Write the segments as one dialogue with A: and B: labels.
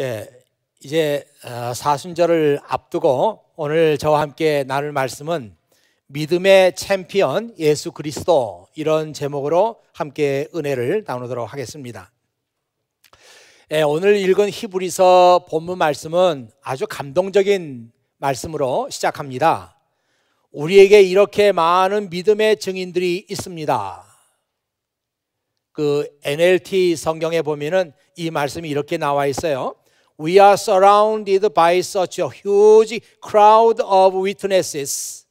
A: 예, 이제 아, 사순절을 앞두고 오늘 저와 함께 나눌 말씀은 믿음의 챔피언 예수 그리스도 이런 제목으로 함께 은혜를 나누도록 하겠습니다. 예, 오늘 읽은 히브리서 본문 말씀은 아주 감동적인 말씀으로 시작합니다. 우리에게 이렇게 많은 믿음의 증인들이 있습니다. 그 NLT 성경에 보면은 이 말씀이 이렇게 나와 있어요. we are surrounded by such a huge crowd of witnesses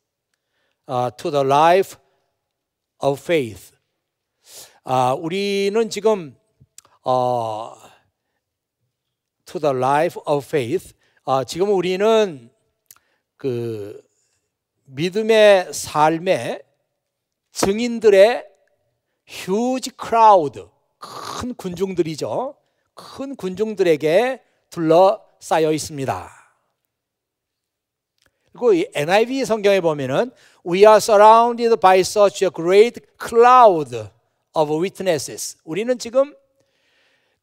A: uh, to the life of faith. Uh, 우리는 지금 uh, to the life of faith. 지금 우리는 그 믿음의 삶의 증인들의 huge crowd 큰 군중들이죠. 큰 군중들에게 둘러싸여 있습니다. 그리고 이 NIV 성경에 보면은 We are surrounded by such a great cloud of witnesses. 우리는 지금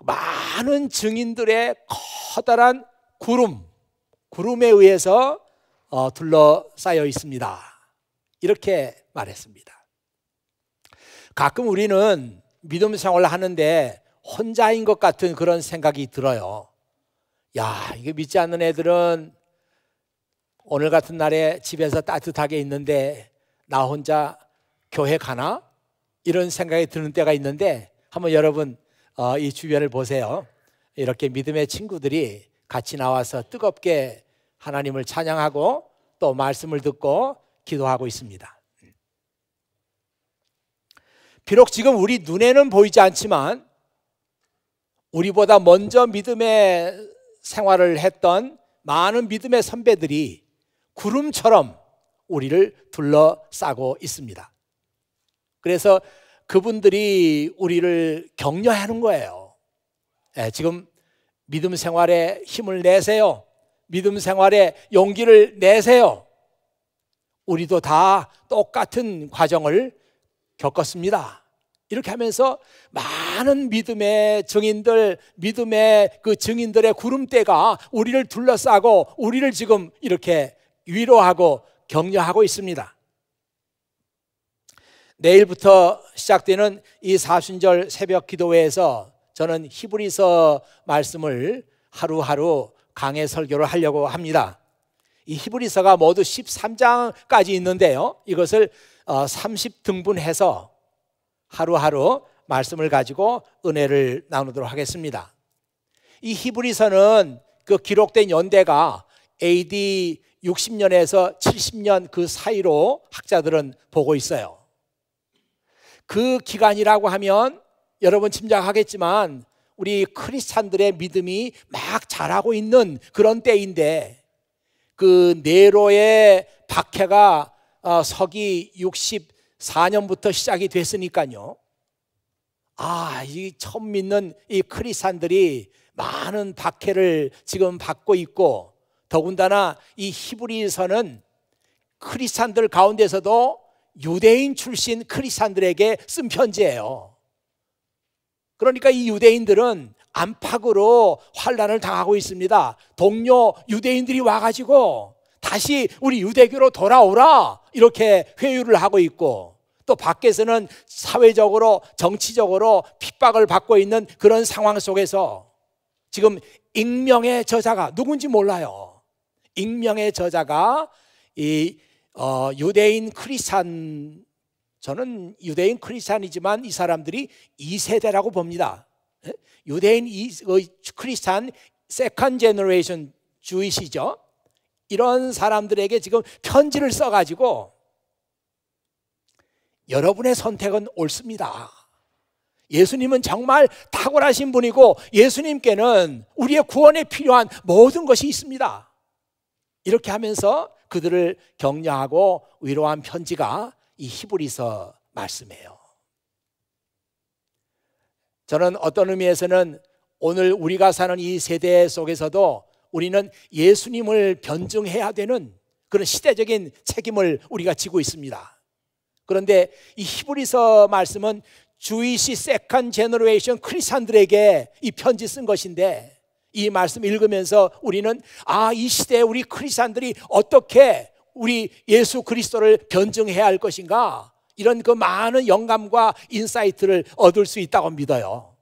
A: 많은 증인들의 커다란 구름, 구름에 의해서 어, 둘러싸여 있습니다. 이렇게 말했습니다. 가끔 우리는 믿음 생활을 하는데 혼자인 것 같은 그런 생각이 들어요. 야, 이게 믿지 않는 애들은 오늘 같은 날에 집에서 따뜻하게 있는데 나 혼자 교회 가나? 이런 생각이 드는 때가 있는데 한번 여러분 어, 이 주변을 보세요. 이렇게 믿음의 친구들이 같이 나와서 뜨겁게 하나님을 찬양하고 또 말씀을 듣고 기도하고 있습니다. 비록 지금 우리 눈에는 보이지 않지만 우리보다 먼저 믿음의 생활을 했던 많은 믿음의 선배들이 구름처럼 우리를 둘러싸고 있습니다. 그래서 그분들이 우리를 격려하는 거예요. 네, 지금 믿음 생활에 힘을 내세요. 믿음 생활에 용기를 내세요. 우리도 다 똑같은 과정을 겪었습니다. 이렇게 하면서 많은 믿음의 증인들, 믿음의 그 증인들의 구름대가 우리를 둘러싸고 우리를 지금 이렇게 위로하고 격려하고 있습니다. 내일부터 시작되는 이 사순절 새벽 기도회에서 저는 히브리서 말씀을 하루하루 강해 설교를 하려고 합니다. 이 히브리서가 모두 13장까지 있는데요. 이것을 30등분해서 어, 하루하루 말씀을 가지고 은혜를 나누도록 하겠습니다. 이 히브리서는 그 기록된 연대가 AD 60년에서 70년 그 사이로 학자들은 보고 있어요. 그 기간이라고 하면 여러분 짐작하겠지만 우리 크리스찬들의 믿음이 막 자라고 있는 그런 때인데 그 네로의 박해가 어, 서기 60 4년부터 시작이 됐으니까요. 아, 이 처음 믿는 이 크리스산들이 많은 박해를 지금 받고 있고 더군다나 이 히브리서는 크리스찬들 가운데서도 유대인 출신 크리스찬들에게 쓴 편지예요. 그러니까 이 유대인들은 안팎으로 환란을 당하고 있습니다. 동료 유대인들이 와가지고 다시 우리 유대교로 돌아오라 이렇게 회유를 하고 있고 또 밖에서는 사회적으로 정치적으로 핍박을 받고 있는 그런 상황 속에서 지금 익명의 저자가 누군지 몰라요. 익명의 저자가 이 어, 유대인 크리스찬 저는 유대인 크리스찬이지만 이 사람들이 2세대라고 봅니다. 예? 유대인 크리스찬 세컨 제너레이션 주이시죠. 이런 사람들에게 지금 편지를 써가지고 여러분의 선택은 옳습니다. 예수님은 정말 탁월하신 분이고 예수님께는 우리의 구원에 필요한 모든 것이 있습니다. 이렇게 하면서 그들을 격려하고 위로한 편지가 이 히브리서 말씀이에요. 저는 어떤 의미에서는 오늘 우리가 사는 이 세대 속에서도 우리는 예수님을 변증해야 되는 그런 시대적인 책임을 우리가 지고 있습니다. 그런데 이 히브리서 말씀은 주이시 세컨 제너레이션 크리스천들에게 이 편지 쓴 것인데 이 말씀 읽으면서 우리는 아 이 시대에 우리 크리스천들이 어떻게 우리 예수 그리스도를 변증해야 할 것인가 이런 그 많은 영감과 인사이트를 얻을 수 있다고 믿어요.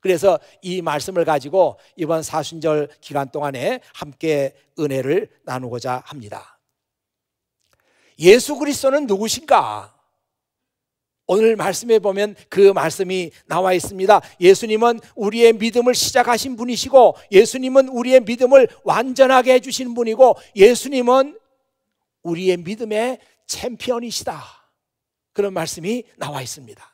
A: 그래서 이 말씀을 가지고 이번 사순절 기간 동안에 함께 은혜를 나누고자 합니다. 예수 그리스도는 누구신가? 오늘 말씀에 보면 그 말씀이 나와 있습니다. 예수님은 우리의 믿음을 시작하신 분이시고 예수님은 우리의 믿음을 완전하게 해주신 분이고 예수님은 우리의 믿음의 챔피언이시다. 그런 말씀이 나와 있습니다.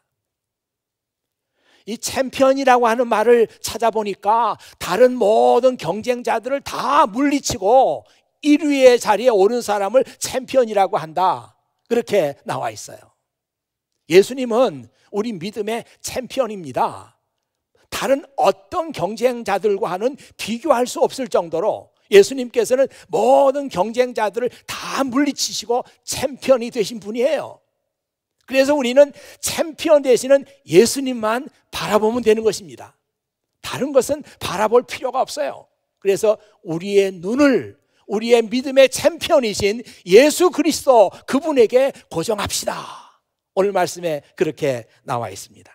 A: 이 챔피언이라고 하는 말을 찾아보니까 다른 모든 경쟁자들을 다 물리치고 1위의 자리에 오른 사람을 챔피언이라고 한다. 그렇게 나와 있어요. 예수님은 우리 믿음의 챔피언입니다. 다른 어떤 경쟁자들과는 비교할 수 없을 정도로 예수님께서는 모든 경쟁자들을 다 물리치시고 챔피언이 되신 분이에요. 그래서 우리는 챔피언 되시는 예수님만 바라보면 되는 것입니다. 다른 것은 바라볼 필요가 없어요. 그래서 우리의 눈을 우리의 믿음의 챔피언이신 예수 그리스도 그분에게 고정합시다. 오늘 말씀에 그렇게 나와 있습니다.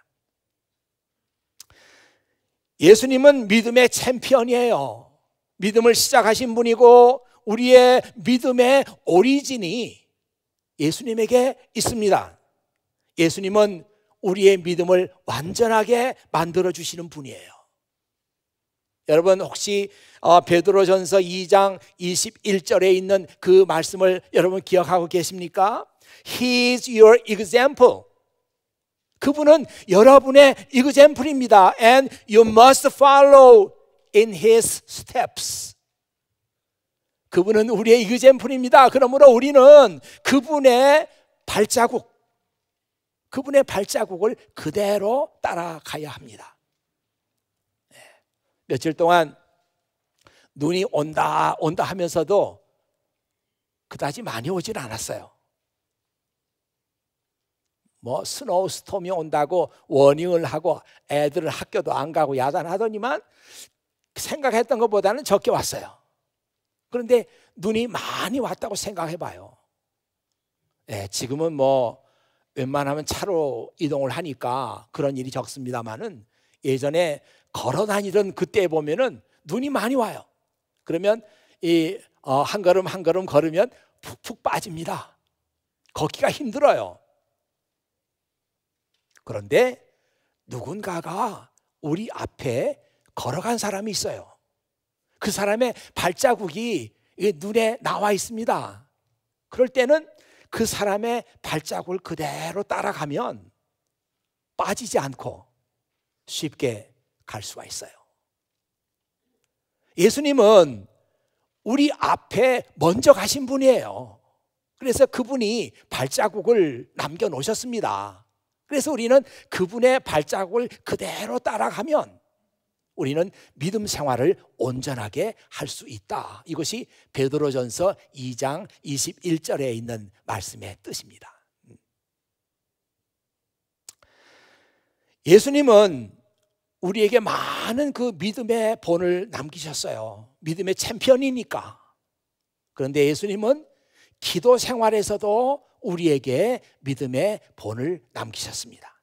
A: 예수님은 믿음의 챔피언이에요. 믿음을 시작하신 분이고 우리의 믿음의 오리진이 예수님에게 있습니다. 예수님은 우리의 믿음을 완전하게 만들어 주시는 분이에요. 여러분 혹시 어, 베드로전서 2장 21절에 있는 그 말씀을 여러분 기억하고 계십니까? He is your example. 그분은 여러분의 example입니다. And you must follow in his steps. 그분은 우리의 example입니다. 그러므로 우리는 그분의 발자국 그분의 발자국을 그대로 따라가야 합니다. 예. 며칠 동안 눈이 온다 온다 하면서도 그다지 많이 오진 않았어요. 뭐 스노우 스톰이 온다고 워닝을 하고 애들을 학교도 안 가고 야단하더니만 생각했던 것보다는 적게 왔어요. 그런데 눈이 많이 왔다고 생각해 봐요. 예, 지금은 뭐 웬만하면 차로 이동을 하니까 그런 일이 적습니다만은 예전에 걸어 다니던 그때 보면은 눈이 많이 와요. 그러면 이한 어, 걸음 한 걸음 걸으면 푹푹 빠집니다. 걷기가 힘들어요. 그런데 누군가가 우리 앞에 걸어간 사람이 있어요. 그 사람의 발자국이 눈에 나와 있습니다. 그럴 때는 그 사람의 발자국을 그대로 따라가면 빠지지 않고 쉽게 갈 수가 있어요. 예수님은 우리 앞에 먼저 가신 분이에요. 그래서 그분이 발자국을 남겨 놓으셨습니다. 그래서 우리는 그분의 발자국을 그대로 따라가면 우리는 믿음 생활을 온전하게 할 수 있다. 이것이 베드로전서 2장 21절에 있는 말씀의 뜻입니다. 예수님은 우리에게 많은 그 믿음의 본을 남기셨어요. 믿음의 챔피언이니까. 그런데 예수님은 기도 생활에서도 우리에게 믿음의 본을 남기셨습니다.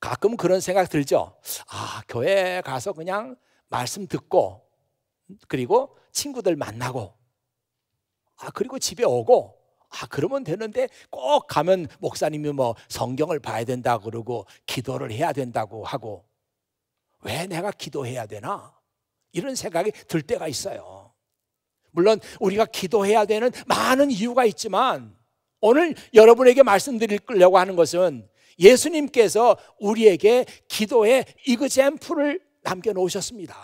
A: 가끔 그런 생각 들죠. 아, 교회 가서 그냥 말씀 듣고 그리고 친구들 만나고 아, 그리고 집에 오고 아, 그러면 되는데 꼭 가면 목사님이 뭐 성경을 봐야 된다 그러고 기도를 해야 된다고 하고 왜 내가 기도해야 되나? 이런 생각이 들 때가 있어요. 물론 우리가 기도해야 되는 많은 이유가 있지만 오늘 여러분에게 말씀드리려고 하는 것은 예수님께서 우리에게 기도의 이그젠프를 남겨 놓으셨습니다.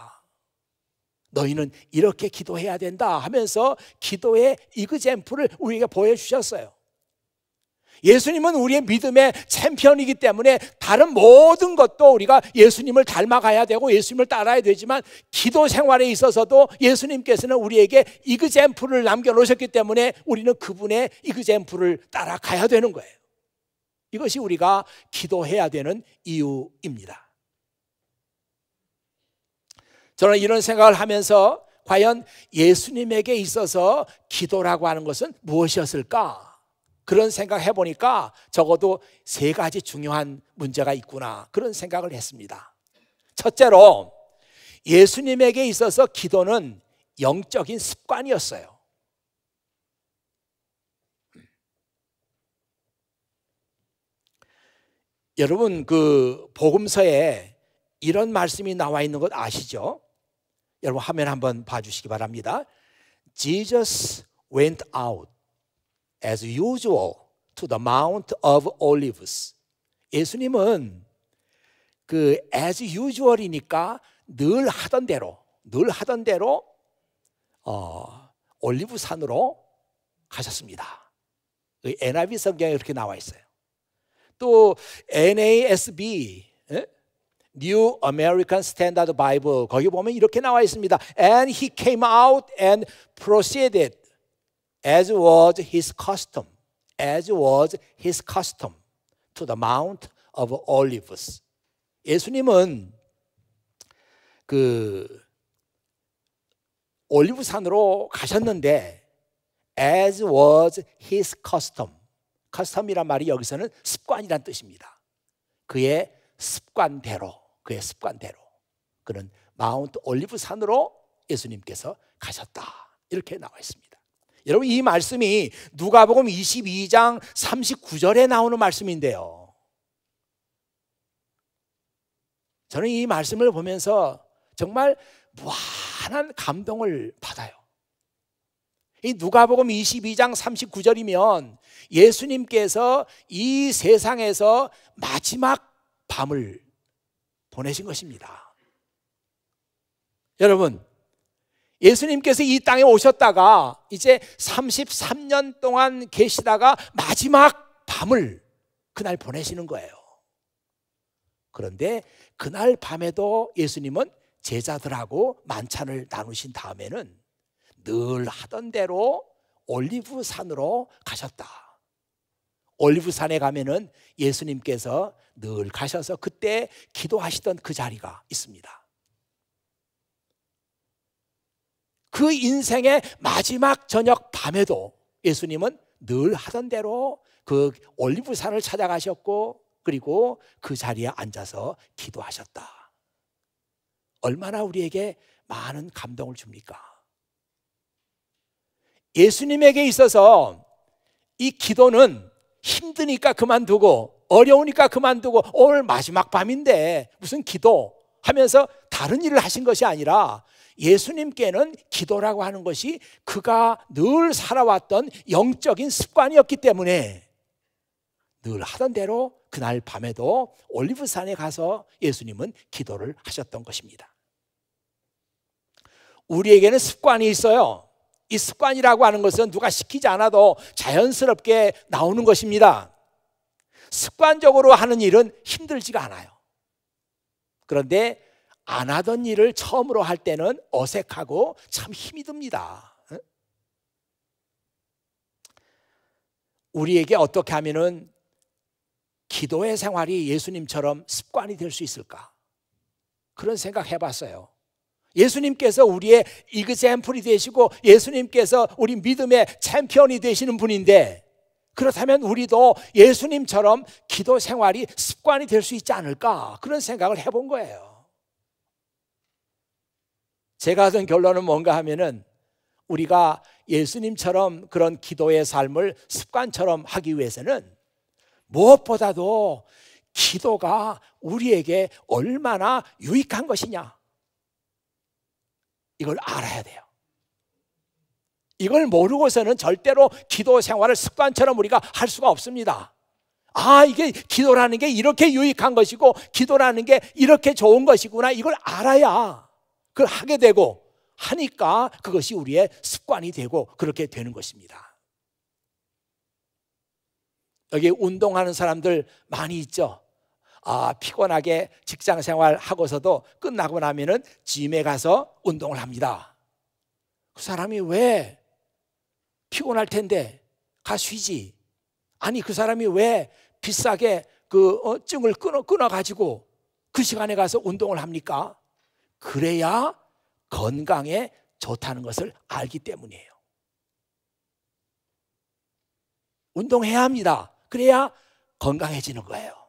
A: 너희는 이렇게 기도해야 된다 하면서 기도의 이그젠프를 우리에게 보여 주셨어요. 예수님은 우리의 믿음의 챔피언이기 때문에 다른 모든 것도 우리가 예수님을 닮아가야 되고 예수님을 따라야 되지만 기도 생활에 있어서도 예수님께서는 우리에게 이그젠프를 남겨놓으셨기 때문에 우리는 그분의 이그젠프를 따라가야 되는 거예요. 이것이 우리가 기도해야 되는 이유입니다. 저는 이런 생각을 하면서 과연 예수님에게 있어서 기도라고 하는 것은 무엇이었을까? 그런 생각해 보니까 적어도 세 가지 중요한 문제가 있구나. 그런 생각을 했습니다. 첫째로 예수님에게 있어서 기도는 영적인 습관이었어요. 여러분 그 복음서에 이런 말씀이 나와 있는 것 아시죠? 여러분 화면 한번 봐주시기 바랍니다. Jesus went out as usual to the Mount of Olives. 예수님은 그 as usual이니까 늘 하던 대로 늘 하던 대로 어, 올리브 산으로 가셨습니다. 그 NIV 성경에 그렇게 나와 있어요. 또 NASB New American Standard Bible 거기 보면 이렇게 나와 있습니다. And he came out and proceeded as was his custom, as was his custom to the Mount of Olives. 예수님은 그 올리브산으로 가셨는데 as was his custom 커스텀이란 말이 여기서는 습관이란 뜻입니다. 그의 습관대로, 그의 습관대로 그는 마운트 올리브 산으로 예수님께서 가셨다. 이렇게 나와 있습니다. 여러분 이 말씀이 누가복음 22장 39절에 나오는 말씀인데요. 저는 이 말씀을 보면서 정말 무한한 감동을 받아요. 이 누가복음 22장 39절이면 예수님께서 이 세상에서 마지막 밤을 보내신 것입니다. 여러분, 예수님께서 이 땅에 오셨다가 이제 33년 동안 계시다가 마지막 밤을 그날 보내시는 거예요. 그런데 그날 밤에도 예수님은 제자들하고 만찬을 나누신 다음에는 늘 하던 대로 올리브 산으로 가셨다. 올리브 산에 가면은 예수님께서 늘 가셔서 그때 기도하시던 그 자리가 있습니다. 그 인생의 마지막 저녁 밤에도 예수님은 늘 하던 대로 그 올리브 산을 찾아가셨고 그리고 그 자리에 앉아서 기도하셨다. 얼마나 우리에게 많은 감동을 줍니까? 예수님에게 있어서 이 기도는 힘드니까 그만두고 어려우니까 그만두고 오늘 마지막 밤인데 무슨 기도 하면서 다른 일을 하신 것이 아니라 예수님께는 기도라고 하는 것이 그가 늘 살아왔던 영적인 습관이었기 때문에 늘 하던 대로 그날 밤에도 올리브산에 가서 예수님은 기도를 하셨던 것입니다. 우리에게는 습관이 있어요. 이 습관이라고 하는 것은 누가 시키지 않아도 자연스럽게 나오는 것입니다. 습관적으로 하는 일은 힘들지가 않아요. 그런데 안 하던 일을 처음으로 할 때는 어색하고 참 힘이 듭니다. 우리에게 어떻게 하면은 기도의 생활이 예수님처럼 습관이 될 수 있을까? 그런 생각 해봤어요. 예수님께서 우리의 이그샘플이 되시고 예수님께서 우리 믿음의 챔피언이 되시는 분인데 그렇다면 우리도 예수님처럼 기도 생활이 습관이 될 수 있지 않을까 그런 생각을 해본 거예요. 제가 하던 결론은 뭔가 하면은 우리가 예수님처럼 그런 기도의 삶을 습관처럼 하기 위해서는 무엇보다도 기도가 우리에게 얼마나 유익한 것이냐. 이걸 알아야 돼요. 이걸 모르고서는 절대로 기도 생활을 습관처럼 우리가 할 수가 없습니다. 아, 이게 기도라는 게 이렇게 유익한 것이고, 기도라는 게 이렇게 좋은 것이구나. 이걸 알아야 그걸 하게 되고, 하니까 그것이 우리의 습관이 되고, 그렇게 되는 것입니다. 여기 운동하는 사람들 많이 있죠? 아, 피곤하게 직장 생활 하고서도 끝나고 나면은 짐에 가서 운동을 합니다. 그 사람이 왜 피곤할 텐데 가 쉬지? 아니 그 사람이 왜 비싸게 그 어, 증을 끊어 끊어 가지고 그 시간에 가서 운동을 합니까? 그래야 건강에 좋다는 것을 알기 때문이에요. 운동해야 합니다. 그래야 건강해지는 거예요.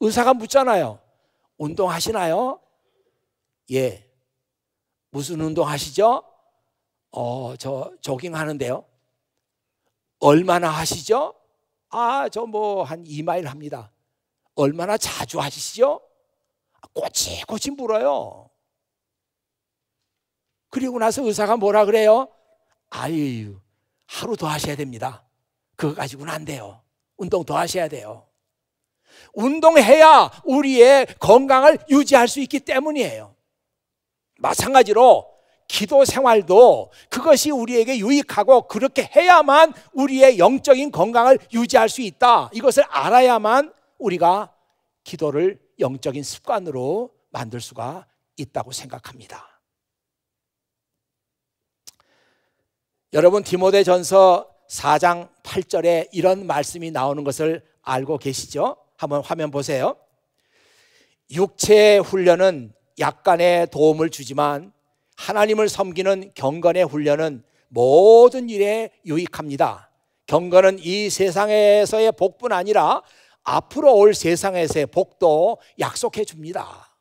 A: 의사가 묻잖아요. 운동하시나요? 예. 무슨 운동 하시죠? 어, 저 조깅 하는데요. 얼마나 하시죠? 아, 저 뭐 한 2마일 합니다. 얼마나 자주 하시죠? 아, 꼬치꼬치 물어요. 그리고 나서 의사가 뭐라 그래요? 아유, 하루 더 하셔야 됩니다. 그거 가지고는 안 돼요. 운동 더 하셔야 돼요. 운동해야 우리의 건강을 유지할 수 있기 때문이에요. 마찬가지로 기도 생활도 그것이 우리에게 유익하고 그렇게 해야만 우리의 영적인 건강을 유지할 수 있다. 이것을 알아야만 우리가 기도를 영적인 습관으로 만들 수가 있다고 생각합니다. 여러분 디모데전서 4장 8절에 이런 말씀이 나오는 것을 알고 계시죠? 한번 화면 보세요. 육체의 훈련은 약간의 도움을 주지만 하나님을 섬기는 경건의 훈련은 모든 일에 유익합니다. 경건은 이 세상에서의 복뿐 아니라 앞으로 올 세상에서의 복도 약속해 줍니다.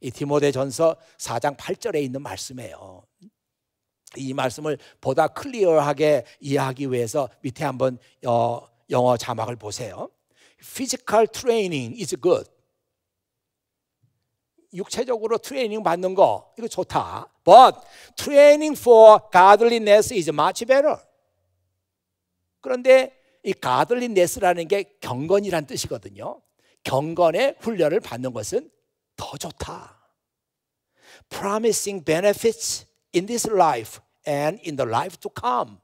A: 이 디모데 전서 4장 8절에 있는 말씀이에요. 이 말씀을 보다 클리어하게 이해하기 위해서 밑에 한번 어, 영어 자막을 보세요. physical training is good. 육체적으로 트레이닝 받는 거 이거 좋다. But training for godliness is much better. 그런데 이 godliness라는 게 경건이란 뜻이거든요. 경건의 훈련을 받는 것은 더 좋다. Promising benefits in this life and in the life to come.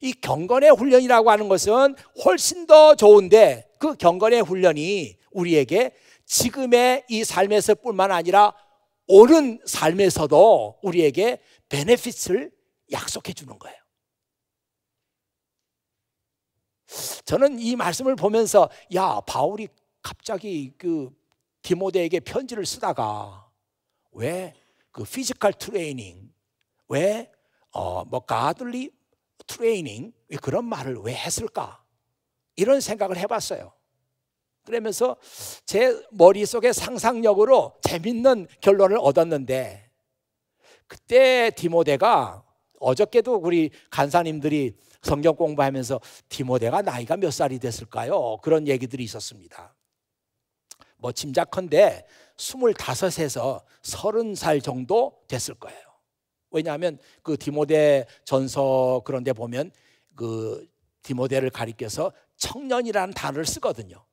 A: 이 경건의 훈련이라고 하는 것은 훨씬 더 좋은데 그 경건의 훈련이 우리에게 지금의 이 삶에서 뿐만 아니라 옳은 삶에서도 우리에게 베네핏을 약속해 주는 거예요. 저는 이 말씀을 보면서 야, 바울이 갑자기 그 디모데에게 편지를 쓰다가 왜 그 피지컬 트레이닝, 왜 어, 뭐 가들리 트레이닝 그런 말을 왜 했을까? 이런 생각을 해봤어요. 그러면서 제 머릿속에 상상력으로 재밌는 결론을 얻었는데 그때 디모데가 어저께도 우리 간사님들이 성경 공부하면서 디모데가 나이가 몇 살이 됐을까요? 그런 얘기들이 있었습니다. 뭐 짐작컨대 25에서 30살 정도 됐을 거예요. 왜냐하면 그 디모데 전서 그런 데 보면 그 디모데를 가리켜서 청년이라는 단어를 쓰거든요.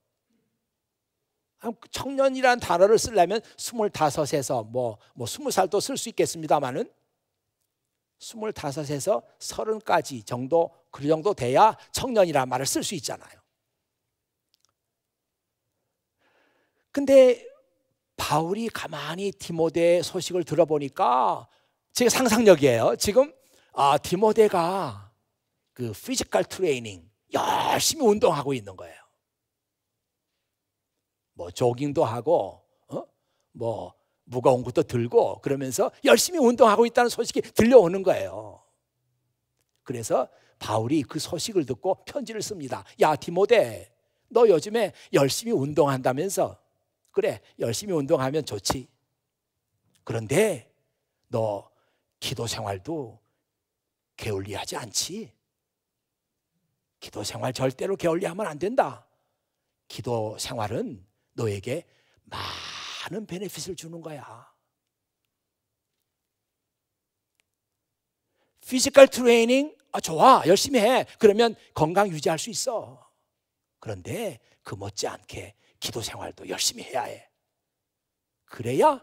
A: 그 청년이라는 단어를 쓰려면 25에서 뭐, 뭐 20살도 쓸 수 있겠습니다만은 25에서 30까지 정도 그 정도 돼야 청년이라는 말을 쓸 수 있잖아요. 근데 바울이 가만히 디모데의 소식을 들어보니까 제 상상력이에요. 지금 아 디모데가 그 피지컬 트레이닝 열심히 운동하고 있는 거예요. 뭐 조깅도 하고 어? 뭐 무거운 것도 들고 그러면서 열심히 운동하고 있다는 소식이 들려오는 거예요. 그래서 바울이 그 소식을 듣고 편지를 씁니다. 야 디모데 너 요즘에 열심히 운동한다면서 그래 열심히 운동하면 좋지. 그런데 너 기도 생활도 게을리하지 않지. 기도 생활 절대로 게을리하면 안 된다. 기도 생활은 너에게 많은 베네핏을 주는 거야. 피지컬 트레이닝 아 좋아 열심히 해 그러면 건강 유지할 수 있어 그런데 그 못지않게 기도 생활도 열심히 해야 해 그래야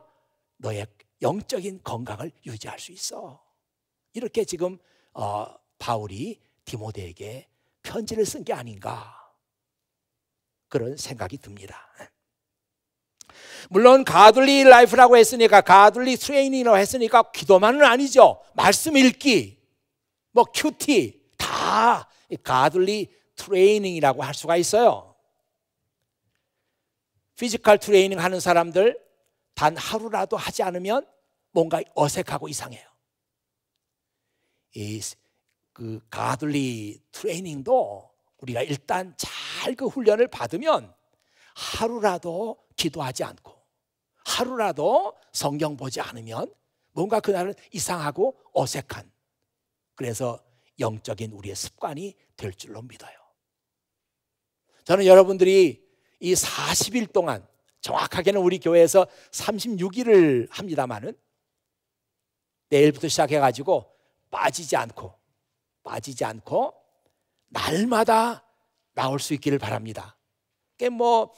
A: 너의 영적인 건강을 유지할 수 있어. 이렇게 지금 어, 바울이 디모데에게 편지를 쓴 게 아닌가 그런 생각이 듭니다. 물론 가둘리 라이프라고 했으니까 가둘리 트레이닝이라고 했으니까 기도만은 아니죠. 말씀 읽기, 뭐 큐티 다 가둘리 트레이닝이라고 할 수가 있어요. 피지컬 트레이닝 하는 사람들 단 하루라도 하지 않으면 뭔가 어색하고 이상해요. 이 그 가들리 트레이닝도 우리가 일단 잘 그 훈련을 받으면 하루라도 기도하지 않고 하루라도 성경 보지 않으면 뭔가 그날은 이상하고 어색한 그래서 영적인 우리의 습관이 될 줄로 믿어요. 저는 여러분들이 이 40일 동안 정확하게는 우리 교회에서 36일을 합니다마는 내일부터 시작해 가지고 빠지지 않고 빠지지 않고 날마다 나올 수 있기를 바랍니다. 그뭐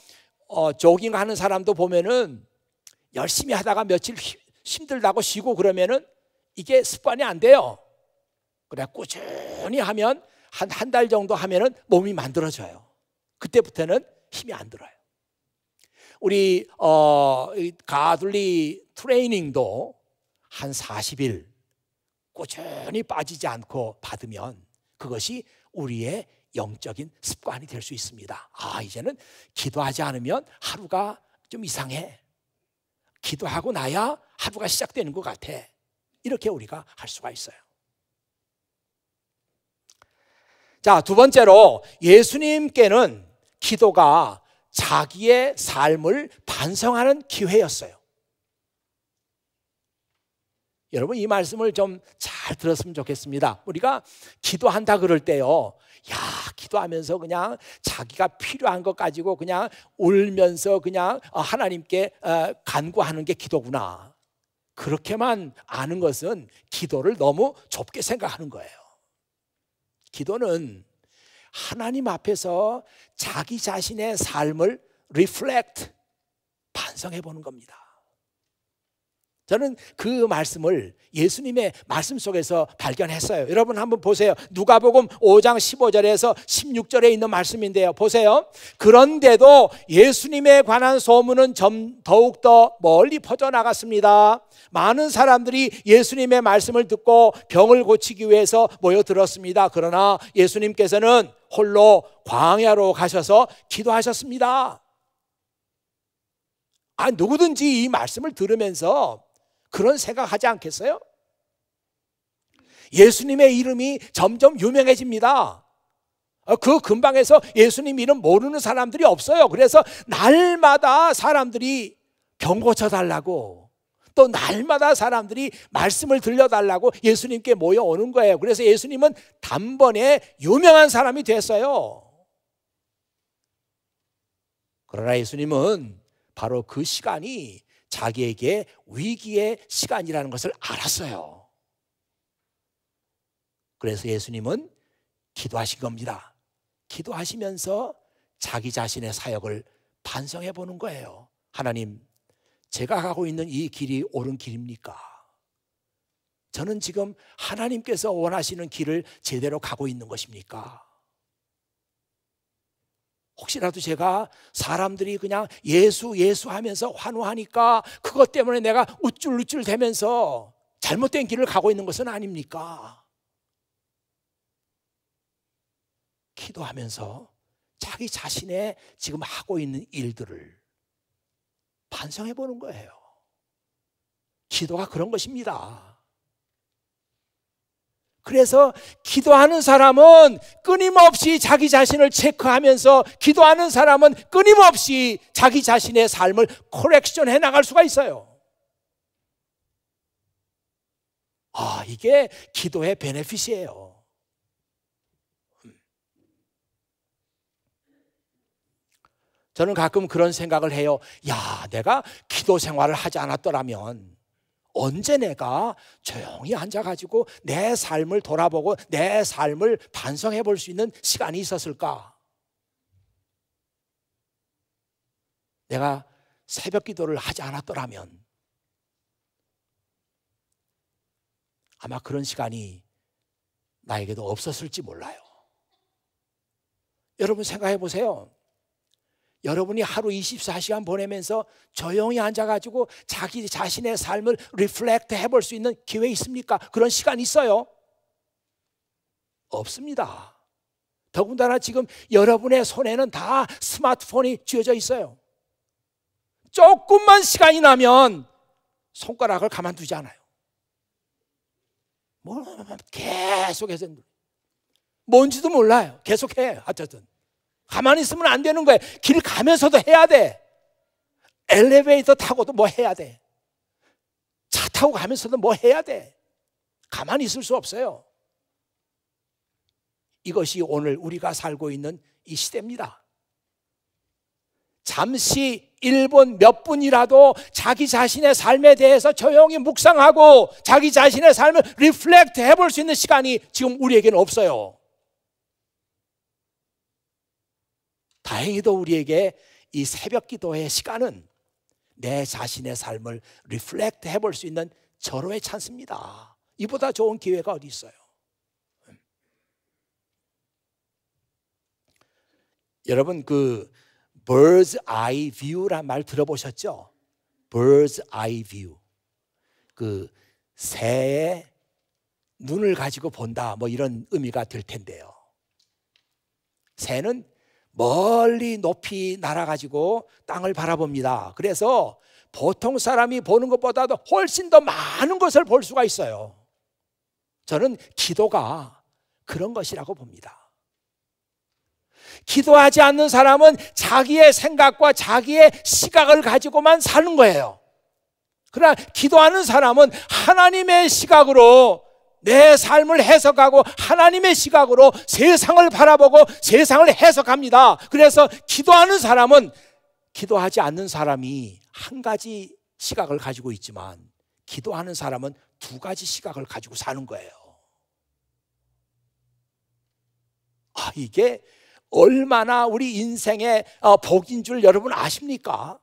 A: 어, 조깅하는 사람도 보면은 열심히 하다가 며칠 힘들다고 쉬고 그러면은 이게 습관이 안 돼요. 그래 꾸준히 하면 한 한 달 정도 하면은 몸이 만들어져요. 그때부터는 힘이 안 들어요. 우리 어, 가둘리 트레이닝도 한 40일 꾸준히 빠지지 않고 받으면 그것이 우리의 영적인 습관이 될 수 있습니다. 아, 이제는 기도하지 않으면 하루가 좀 이상해. 기도하고 나야 하루가 시작되는 것 같아. 이렇게 우리가 할 수가 있어요. 자, 두 번째로 예수님께는 기도가 자기의 삶을 반성하는 기회였어요. 여러분 이 말씀을 좀 잘 들었으면 좋겠습니다. 우리가 기도한다 그럴 때요. 야, 기도하면서 그냥 자기가 필요한 것 가지고 그냥 울면서 그냥 어, 하나님께 어, 간구하는 게 기도구나. 그렇게만 아는 것은 기도를 너무 좁게 생각하는 거예요. 기도는 하나님 앞에서 자기 자신의 삶을 reflect 반성해 보는 겁니다. 저는 그 말씀을 예수님의 말씀 속에서 발견했어요. 여러분 한번 보세요. 누가복음 5장 15절에서 16절에 있는 말씀인데요. 보세요. 그런데도 예수님에 관한 소문은 점 더욱 더 멀리 퍼져 나갔습니다. 많은 사람들이 예수님의 말씀을 듣고 병을 고치기 위해서 모여들었습니다. 그러나 예수님께서는 홀로 광야로 가셔서 기도하셨습니다. 아, 누구든지 이 말씀을 들으면서 그런 생각하지 않겠어요? 예수님의 이름이 점점 유명해집니다. 어, 그 근방에서 예수님 이름 모르는 사람들이 없어요. 그래서 날마다 사람들이 경고쳐 달라고 또 날마다 사람들이 말씀을 들려달라고 예수님께 모여오는 거예요. 그래서 예수님은 단번에 유명한 사람이 됐어요. 그러나 예수님은 바로 그 시간이 자기에게 위기의 시간이라는 것을 알았어요. 그래서 예수님은 기도하신 겁니다. 기도하시면서 자기 자신의 사역을 반성해 보는 거예요. 하나님, 제가 가고 있는 이 길이 옳은 길입니까? 저는 지금 하나님께서 원하시는 길을 제대로 가고 있는 것입니까? 혹시라도 제가 사람들이 그냥 예수 예수 하면서 환호하니까 그것 때문에 내가 우쭐우쭐 대면서 잘못된 길을 가고 있는 것은 아닙니까? 기도하면서 자기 자신의 지금 하고 있는 일들을 반성해 보는 거예요. 기도가 그런 것입니다. 그래서 기도하는 사람은 끊임없이 자기 자신을 체크하면서 기도하는 사람은 끊임없이 자기 자신의 삶을 코렉션 해 나갈 수가 있어요. 아, 이게 기도의 베네핏이에요. 저는 가끔 그런 생각을 해요. 야, 내가 기도 생활을 하지 않았더라면 언제 내가 조용히 앉아가지고 내 삶을 돌아보고 내 삶을 반성해 볼 수 있는 시간이 있었을까? 내가 새벽 기도를 하지 않았더라면 아마 그런 시간이 나에게도 없었을지 몰라요. 여러분 생각해 보세요. 여러분이 하루 24시간 보내면서 조용히 앉아가지고 자기 자신의 삶을 리플렉트 해볼 수 있는 기회 있습니까? 그런 시간 있어요? 없습니다. 더군다나 지금 여러분의 손에는 다 스마트폰이 쥐어져 있어요. 조금만 시간이 나면 손가락을 가만두지 않아요. 뭐 계속해서 뭔지도 몰라요. 계속해. 어쨌든. 가만히 있으면 안 되는 거야. 길 가면서도 해야 돼. 엘리베이터 타고도 뭐 해야 돼. 차 타고 가면서도 뭐 해야 돼. 가만히 있을 수 없어요. 이것이 오늘 우리가 살고 있는 이 시대입니다. 잠시 1분 몇 분이라도 자기 자신의 삶에 대해서 조용히 묵상하고 자기 자신의 삶을 리플렉트 해볼 수 있는 시간이 지금 우리에게는 없어요. 다행히도 우리에게 이 새벽 기도의 시간은 내 자신의 삶을 리플렉트 해볼 수 있는 절호의 찬스입니다. 이보다 좋은 기회가 어디 있어요? 여러분 그 bird's eye view란 말 들어보셨죠? bird's eye view. 그 새의 눈을 가지고 본다 뭐 이런 의미가 될 텐데요. 새는 멀리 높이 날아가지고 땅을 바라봅니다. 그래서 보통 사람이 보는 것보다도 훨씬 더 많은 것을 볼 수가 있어요. 저는 기도가 그런 것이라고 봅니다. 기도하지 않는 사람은 자기의 생각과 자기의 시각을 가지고만 사는 거예요. 그러나 기도하는 사람은 하나님의 시각으로 내 삶을 해석하고 하나님의 시각으로 세상을 바라보고 세상을 해석합니다. 그래서 기도하는 사람은 기도하지 않는 사람이 한 가지 시각을 가지고 있지만 기도하는 사람은 두 가지 시각을 가지고 사는 거예요. 아, 이게 얼마나 우리 인생의 어, 복인 줄 여러분 아십니까?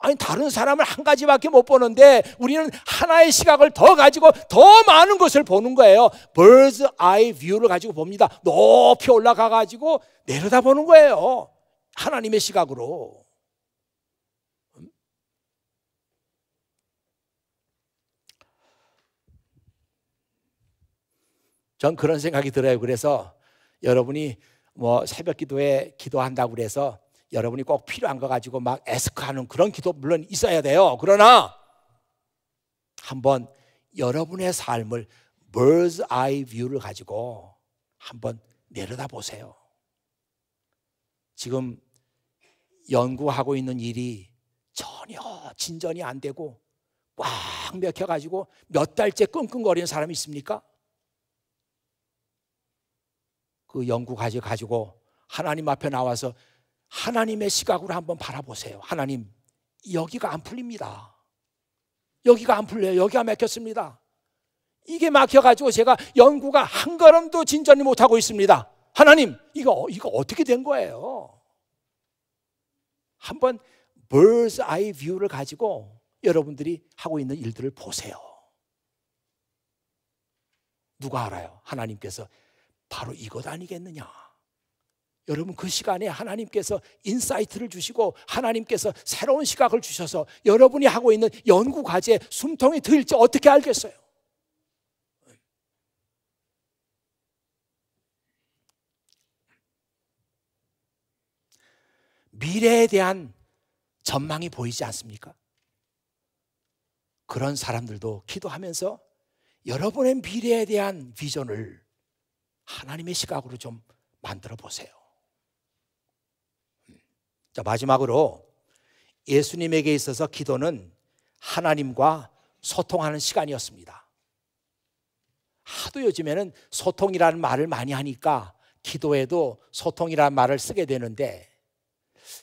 A: 아니 다른 사람을 한 가지밖에 못 보는데 우리는 하나의 시각을 더 가지고 더 많은 것을 보는 거예요. Bird's eye view를 가지고 봅니다. 높이 올라가 가지고 내려다보는 거예요. 하나님의 시각으로. 음? 전 그런 생각이 들어요. 그래서 여러분이 뭐 새벽 기도에 기도한다고 그래서 여러분이 꼭 필요한 거 가지고 막에스크하는 그런 기도 물론 있어야 돼요. 그러나 한번 여러분의 삶을 bird's eye view를 가지고 한번 내려다 보세요. 지금 연구하고 있는 일이 전혀 진전이 안 되고 꽉 맥혀가지고 몇 달째 끙끙거리는 사람이 있습니까? 그 연구 가지고 하나님 앞에 나와서 하나님의 시각으로 한번 바라보세요. 하나님, 여기가 안 풀립니다. 여기가 안 풀려요. 여기가 막혔습니다. 이게 막혀가지고 제가 연구가 한 걸음도 진전이 못하고 있습니다. 하나님, 이거, 이거 어떻게 된 거예요? 한번 bird's eye view를 가지고 여러분들이 하고 있는 일들을 보세요. 누가 알아요? 하나님께서 바로 이것 아니겠느냐? 여러분 그 시간에 하나님께서 인사이트를 주시고 하나님께서 새로운 시각을 주셔서 여러분이 하고 있는 연구 과제에 숨통이 트일지 어떻게 알겠어요? 미래에 대한 전망이 보이지 않습니까? 그런 사람들도 기도하면서 여러분의 미래에 대한 비전을 하나님의 시각으로 좀 만들어 보세요. 자, 마지막으로 예수님에게 있어서 기도는 하나님과 소통하는 시간이었습니다. 하도 요즘에는 소통이라는 말을 많이 하니까 기도에도 소통이라는 말을 쓰게 되는데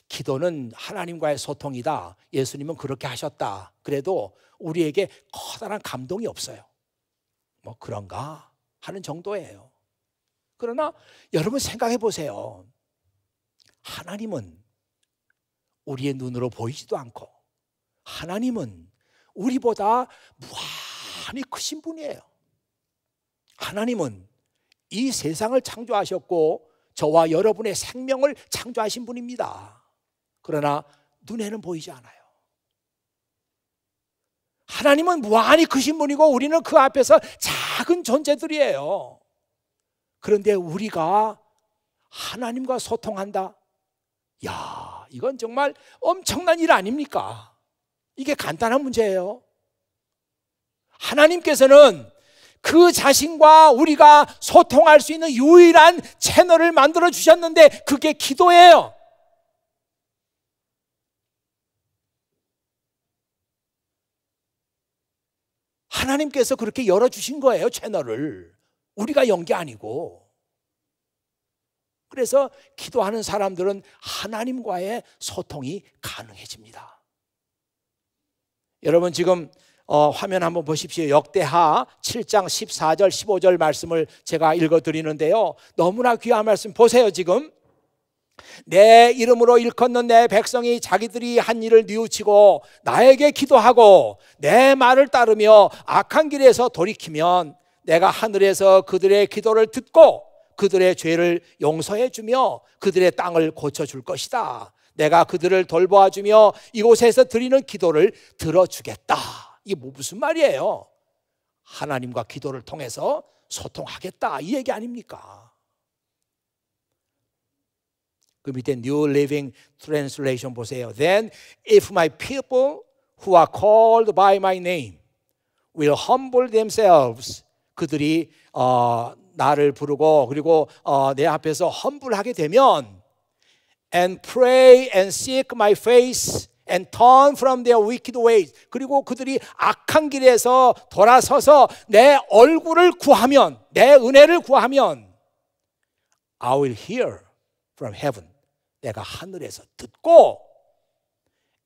A: 기도는 하나님과의 소통이다. 예수님은 그렇게 하셨다. 그래도 우리에게 커다란 감동이 없어요. 뭐 그런가 하는 정도예요. 그러나 여러분 생각해 보세요. 하나님은 우리의 눈으로 보이지도 않고 하나님은 우리보다 무한히 크신 분이에요. 하나님은 이 세상을 창조하셨고 저와 여러분의 생명을 창조하신 분입니다. 그러나 눈에는 보이지 않아요. 하나님은 무한히 크신 분이고 우리는 그 앞에서 작은 존재들이에요. 그런데 우리가 하나님과 소통한다. 야, 이건 정말 엄청난 일 아닙니까? 이게 간단한 문제예요. 하나님께서는 그 자신과 우리가 소통할 수 있는 유일한 채널을 만들어 주셨는데 그게 기도예요. 하나님께서 그렇게 열어주신 거예요, 채널을. 우리가 연 게 아니고. 그래서 기도하는 사람들은 하나님과의 소통이 가능해집니다. 여러분 지금 어, 화면 한번 보십시오. 역대하 7장 14절 15절 말씀을 제가 읽어 드리는데요. 너무나 귀한 말씀 보세요, 지금. 내 이름으로 일컫는 내 백성이 자기들이 한 일을 뉘우치고 나에게 기도하고 내 말을 따르며 악한 길에서 돌이키면 내가 하늘에서 그들의 기도를 듣고 그들의 죄를 용서해 주며 그들의 땅을 고쳐 줄 것이다. 내가 그들을 돌보아 주며 이곳에서 드리는 기도를 들어 주겠다. 이게 뭐 무슨 말이에요? 하나님과 기도를 통해서 소통하겠다. 이 얘기 아닙니까? 그 밑에 New Living Translation 보세요. Then if my people who are called by my name will humble themselves 그들이 어, 나를 부르고 그리고 어, 내 앞에서 험불하게 되면 and pray and seek my face and turn from their wicked ways 그리고 그들이 악한 길에서 돌아서서 내 얼굴을 구하면 내 은혜를 구하면 I will hear from heaven 내가 하늘에서 듣고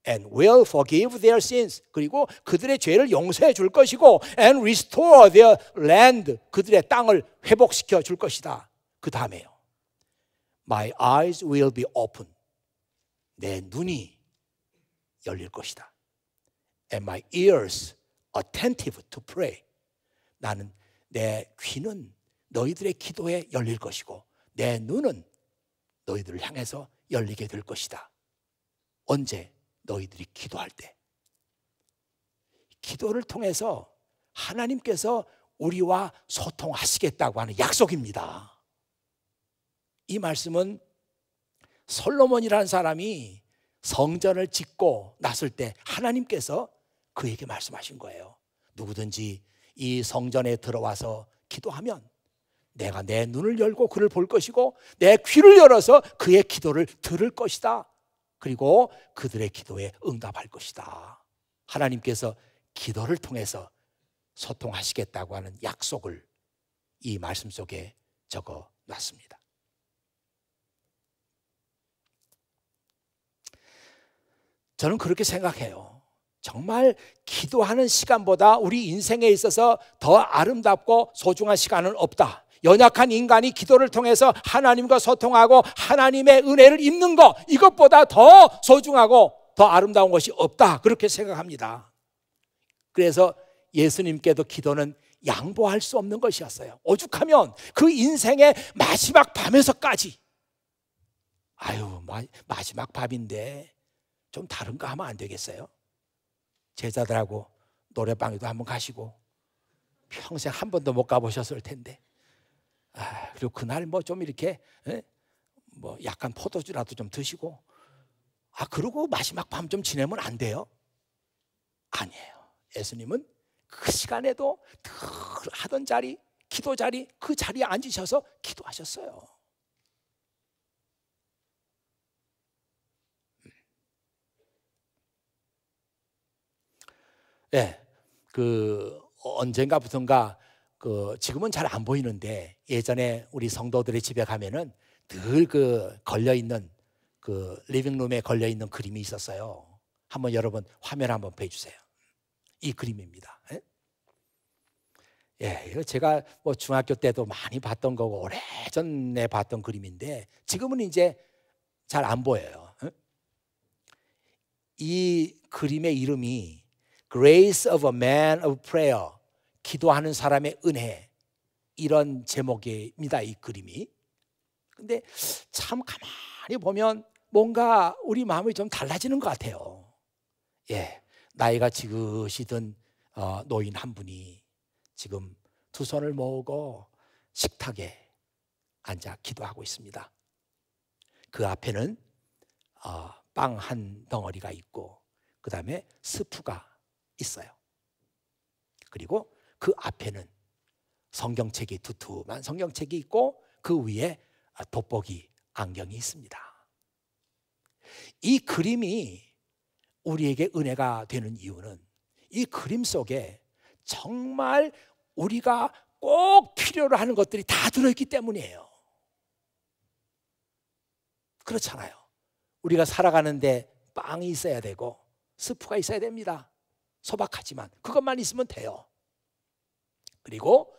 A: and will forgive their sins. 그리고 그들의 죄를 용서해 줄 것이고 and restore their land. 그들의 땅을 회복시켜 줄 것이다. 그 다음에요. My eyes will be open. 내 눈이 열릴 것이다. And my ears attentive to pray. 나는 내 귀는 너희들의 기도에 열릴 것이고 내 눈은 너희들을 향해서 열리게 될 것이다. 언제 너희들이 기도할 때 기도를 통해서 하나님께서 우리와 소통하시겠다고 하는 약속입니다. 이 말씀은 솔로몬이라는 사람이 성전을 짓고 났을 때 하나님께서 그에게 말씀하신 거예요. 누구든지 이 성전에 들어와서 기도하면 내가 내 눈을 열고 그를 볼 것이고 내 귀를 열어서 그의 기도를 들을 것이다. 그리고 그들의 기도에 응답할 것이다. 하나님께서 기도를 통해서 소통하시겠다고 하는 약속을 이 말씀 속에 적어 놨습니다. 저는 그렇게 생각해요. 정말 기도하는 시간보다 우리 인생에 있어서 더 아름답고 소중한 시간은 없다. 연약한 인간이 기도를 통해서 하나님과 소통하고 하나님의 은혜를 입는 것 이것보다 더 소중하고 더 아름다운 것이 없다 그렇게 생각합니다. 그래서 예수님께도 기도는 양보할 수 없는 것이었어요. 오죽하면 그 인생의 마지막 밤에서까지 아유 마, 지막 밤인데 좀 다른 거 하면 안 되겠어요? 제자들하고 노래방에도 한번 가시고 평생 한 번도 못 가보셨을 텐데 아, 그리고 그날 뭐 좀 이렇게 예? 뭐 약간 포도주라도 좀 드시고 아 그러고 마지막 밤 좀 지내면 안 돼요? 아니에요. 예수님은 그 시간에도 늘 하던 자리, 기도 자리, 그 자리에 앉으셔서 기도하셨어요. 음. 예, 네, 그 언젠가부턴가 그 지금은 잘 안 보이는데 예전에 우리 성도들의 집에 가면은 늘 그 걸려 있는 그 리빙룸에 걸려 있는 그림이 있었어요. 한번 여러분 화면 한번 보여주세요. 이 그림입니다. 예? 예? 이거 제가 뭐 중학교 때도 많이 봤던 거고 오래 전에 봤던 그림인데 지금은 이제 잘 안 보여요. 이 그림의 이름이 Grace of a Man of Prayer 기도하는 사람의 은혜 이런 제목입니다. 이 그림이. 근데 참 가만히 보면 뭔가 우리 마음이 좀 달라지는 것 같아요. 예. 나이가 지긋이든 어, 노인 한 분이 지금 두 손을 모으고 식탁에 앉아 기도하고 있습니다. 그 앞에는 어, 빵한 덩어리가 있고 그 다음에 스프가 있어요. 그리고 그 앞에는 성경책이 두툼한 성경책이 있고 그 위에 돋보기 안경이 있습니다. 이 그림이 우리에게 은혜가 되는 이유는 이 그림 속에 정말 우리가 꼭 필요로 하는 것들이 다 들어있기 때문이에요. 그렇잖아요. 우리가 살아가는데 빵이 있어야 되고 스프가 있어야 됩니다. 소박하지만 그것만 있으면 돼요. 그리고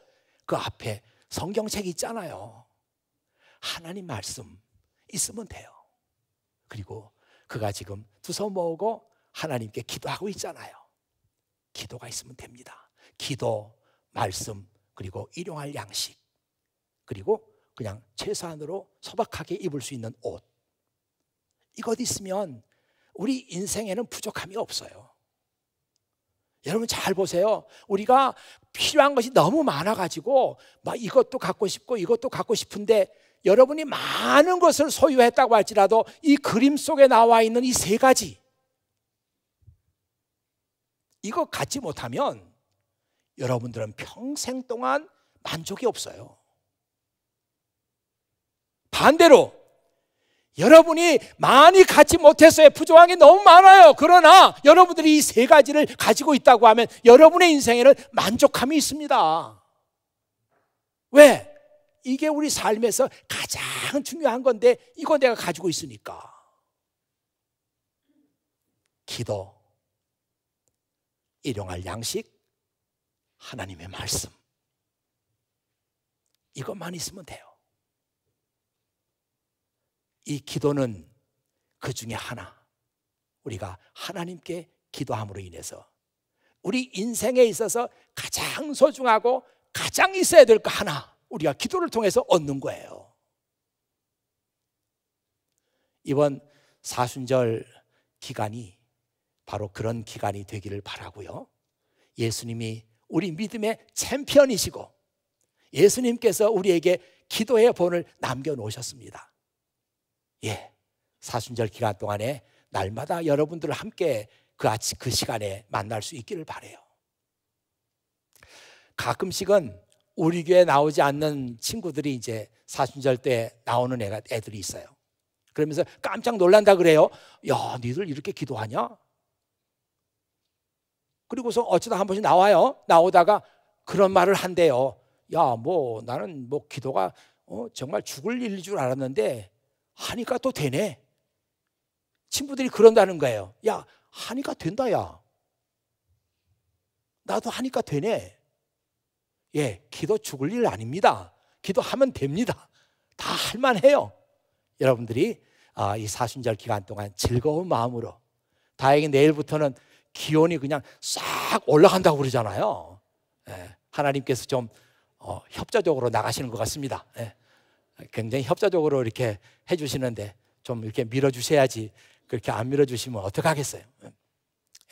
A: 그 앞에 성경책 있잖아요. 하나님 말씀 있으면 돼요. 그리고 그가 지금 두손 모으고 하나님께 기도하고 있잖아요. 기도가 있으면 됩니다. 기도, 말씀, 그리고 일용할 양식, 그리고 그냥 최소한으로 소박하게 입을 수 있는 옷. 이것 있으면 우리 인생에는 부족함이 없어요. 여러분 잘 보세요. 우리가 필요한 것이 너무 많아가지고 막 이것도 갖고 싶고 이것도 갖고 싶은데 여러분이 많은 것을 소유했다고 할지라도 이 그림 속에 나와 있는 이 세 가지 이거 갖지 못하면 여러분들은 평생 동안 만족이 없어요. 반대로 여러분이 많이 갖지 못했어요. 부조한게 너무 많아요. 그러나 여러분들이 이 세 가지를 가지고 있다고 하면 여러분의 인생에는 만족함이 있습니다. 왜? 이게 우리 삶에서 가장 중요한 건데 이거 내가 가지고 있으니까. 기도, 일용할 양식, 하나님의 말씀. 이것만 있으면 돼요. 이 기도는 그 중에 하나. 우리가 하나님께 기도함으로 인해서 우리 인생에 있어서 가장 소중하고 가장 있어야 될 거 하나 우리가 기도를 통해서 얻는 거예요. 이번 사순절 기간이 바로 그런 기간이 되기를 바라고요. 예수님이 우리 믿음의 챔피언이시고 예수님께서 우리에게 기도의 본을 남겨 놓으셨습니다. 예. 사순절 기간 동안에 날마다 여러분들 함께 그 아침 그 시간에 만날 수 있기를 바래요. 가끔씩은 우리 교회 나오지 않는 친구들이 이제 사순절 때 나오는 애가 애들이 있어요. 그러면서 깜짝 놀란다 그래요. 야, 니들 이렇게 기도하냐? 그리고서 어쩌다 한 번씩 나와요. 나오다가 그런 말을 한대요. 야, 뭐 나는 뭐 기도가 어, 정말 죽을 일인줄 알았는데 하니까 또 되네. 친구들이 그런다는 거예요. 야, 하니까 된다, 야. 나도 하니까 되네. 예, 기도 죽을 일 아닙니다. 기도하면 됩니다. 다 할만해요. 여러분들이 아, 이 사순절 기간 동안 즐거운 마음으로 다행히 내일부터는 기온이 그냥 싹 올라간다고 그러잖아요. 예, 하나님께서 좀 어, 협조적으로 나가시는 것 같습니다. 예. 굉장히 협조적으로 이렇게 해주시는데 좀 이렇게 밀어주셔야지 그렇게 안 밀어주시면 어떡하겠어요?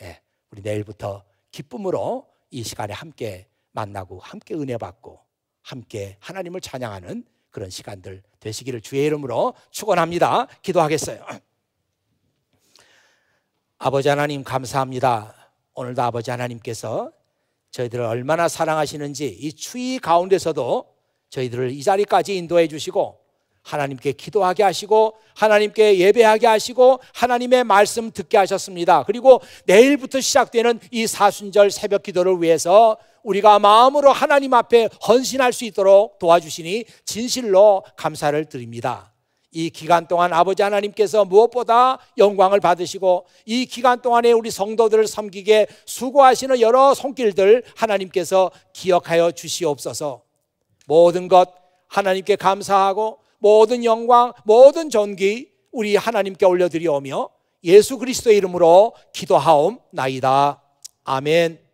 A: 예, 우리 내일부터 기쁨으로 이 시간에 함께 만나고 함께 은혜 받고 함께 하나님을 찬양하는 그런 시간들 되시기를 주의 이름으로 축원합니다. 기도하겠어요. 아버지 하나님 감사합니다. 오늘도 아버지 하나님께서 저희들을 얼마나 사랑하시는지 이 추위 가운데서도 저희들을 이 자리까지 인도해 주시고 하나님께 기도하게 하시고 하나님께 예배하게 하시고 하나님의 말씀 듣게 하셨습니다. 그리고 내일부터 시작되는 이 사순절 새벽 기도를 위해서 우리가 마음으로 하나님 앞에 헌신할 수 있도록 도와주시니 진실로 감사를 드립니다. 이 기간 동안 아버지 하나님께서 무엇보다 영광을 받으시고 이 기간 동안에 우리 성도들을 섬기게 수고하시는 여러 손길들 하나님께서 기억하여 주시옵소서. 모든 것 하나님께 감사하고 모든 영광, 모든 전기 우리 하나님께 올려드리오며 예수 그리스도의 이름으로 기도하옵나이다. 아멘.